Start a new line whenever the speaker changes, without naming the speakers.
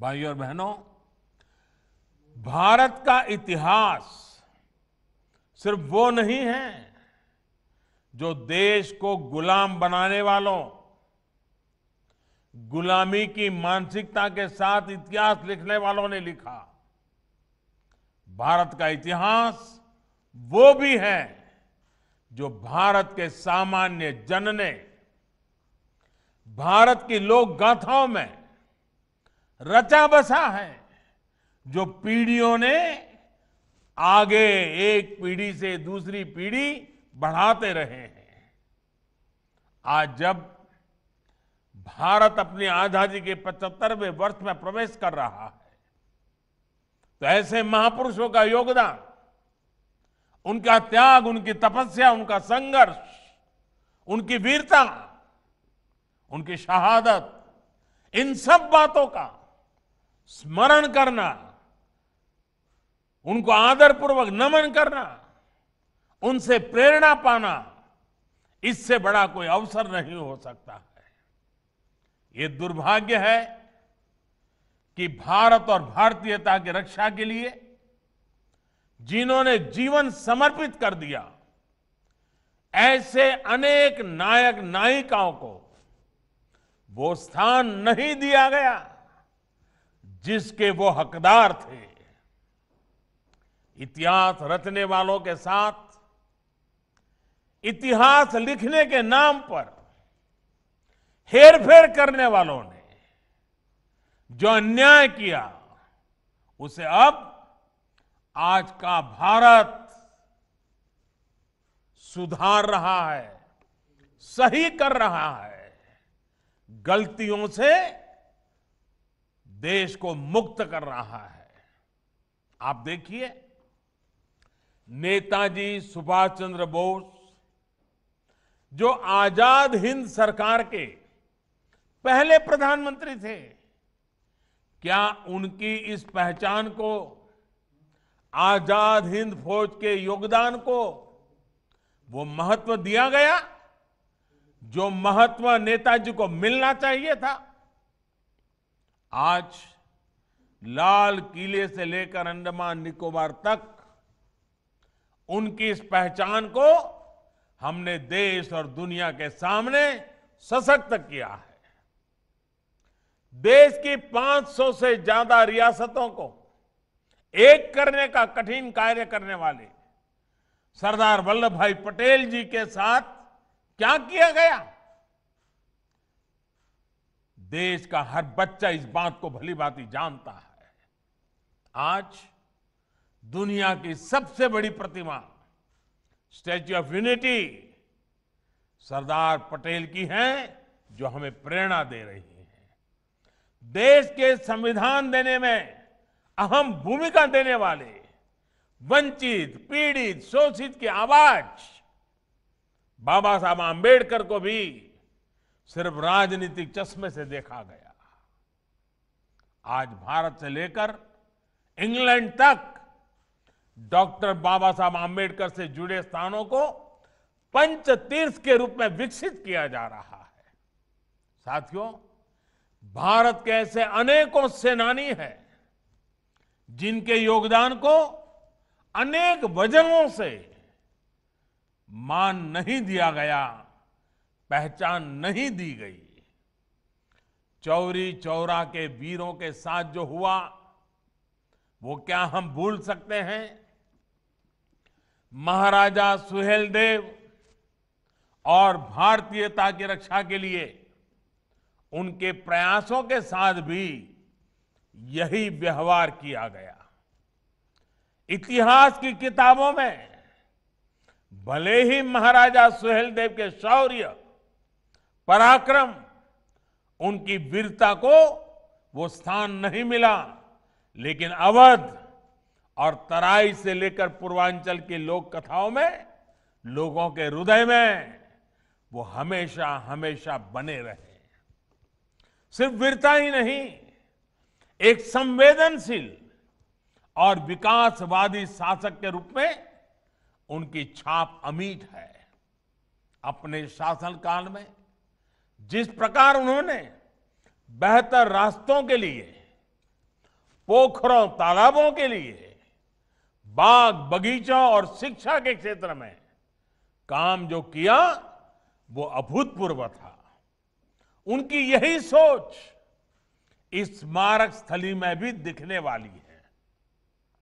भाइयों और बहनों भारत का इतिहास सिर्फ वो नहीं है जो देश को गुलाम बनाने वालों गुलामी की मानसिकता के साथ इतिहास लिखने वालों ने लिखा भारत का इतिहास वो भी है जो भारत के सामान्य जन ने भारत की लोक गाथाओं में रचा बसा है जो पीढ़ियों ने आगे एक पीढ़ी से दूसरी पीढ़ी बढ़ाते रहे हैं आज जब भारत अपनी आजादी के 75वें वर्ष में प्रवेश कर रहा है तो ऐसे महापुरुषों का योगदान उनका त्याग उनकी तपस्या उनका संघर्ष उनकी वीरता उनकी शहादत इन सब बातों का स्मरण करना उनको आदरपूर्वक नमन करना उनसे प्रेरणा पाना इससे बड़ा कोई अवसर नहीं हो सकता है ये दुर्भाग्य है कि भारत और भारतीयता की रक्षा के लिए जिन्होंने जीवन समर्पित कर दिया ऐसे अनेक नायक नायिकाओं को वो स्थान नहीं दिया गया जिसके वो हकदार थे इतिहास रचने वालों के साथ इतिहास लिखने के नाम पर हेरफेर करने वालों ने जो अन्याय किया उसे अब आज का भारत सुधार रहा है सही कर रहा है गलतियों से देश को मुक्त कर रहा है आप देखिए नेताजी सुभाष चंद्र बोस जो आजाद हिंद सरकार के पहले प्रधानमंत्री थे क्या उनकी इस पहचान को आजाद हिंद फौज के योगदान को वो महत्व दिया गया जो महत्व नेताजी को मिलना चाहिए था आज लाल किले से लेकर अंडमान निकोबार तक उनकी इस पहचान को हमने देश और दुनिया के सामने सशक्त किया है देश की 500 से ज्यादा रियासतों को एक करने का कठिन कार्य करने वाले सरदार वल्लभ भाई पटेल जी के साथ क्या किया गया देश का हर बच्चा इस बात को भली भांति जानता है आज दुनिया की सबसे बड़ी प्रतिमा Statue of Unity Sardar Patel की है जो हमें प्रेरणा दे रही है देश के संविधान देने में अहम भूमिका देने वाले वंचित पीड़ित शोषित की आवाज बाबा साहब आंबेडकर को भी सिर्फ राजनीतिक चश्मे से देखा गया आज भारत से लेकर इंग्लैंड तक डॉक्टर बाबा साहब आम्बेडकर से जुड़े स्थानों को पंच तीर्थ के रूप में विकसित किया जा रहा है साथियों भारत के ऐसे अनेकों सेनानी हैं जिनके योगदान को अनेक वजहों से मान नहीं दिया गया पहचान नहीं दी गई चौरी चौरा के वीरों के साथ जो हुआ वो क्या हम भूल सकते हैं महाराजा सुहेलदेव और भारतीयता की रक्षा के लिए उनके प्रयासों के साथ भी यही व्यवहार किया गया इतिहास की किताबों में भले ही महाराजा सुहेलदेव के शौर्य पराक्रम उनकी वीरता को वो स्थान नहीं मिला लेकिन अवध और तराई से लेकर पूर्वांचल की लोक कथाओं में लोगों के हृदय में वो हमेशा हमेशा बने रहे सिर्फ वीरता ही नहीं एक संवेदनशील और विकासवादी शासक के रूप में उनकी छाप अमीट है अपने शासन काल में जिस प्रकार उन्होंने बेहतर रास्तों के लिए पोखरों तालाबों के लिए बाग बगीचों और शिक्षा के क्षेत्र में काम जो किया वो अभूतपूर्व था उनकी यही सोच इस स्मारक स्थली में भी दिखने वाली है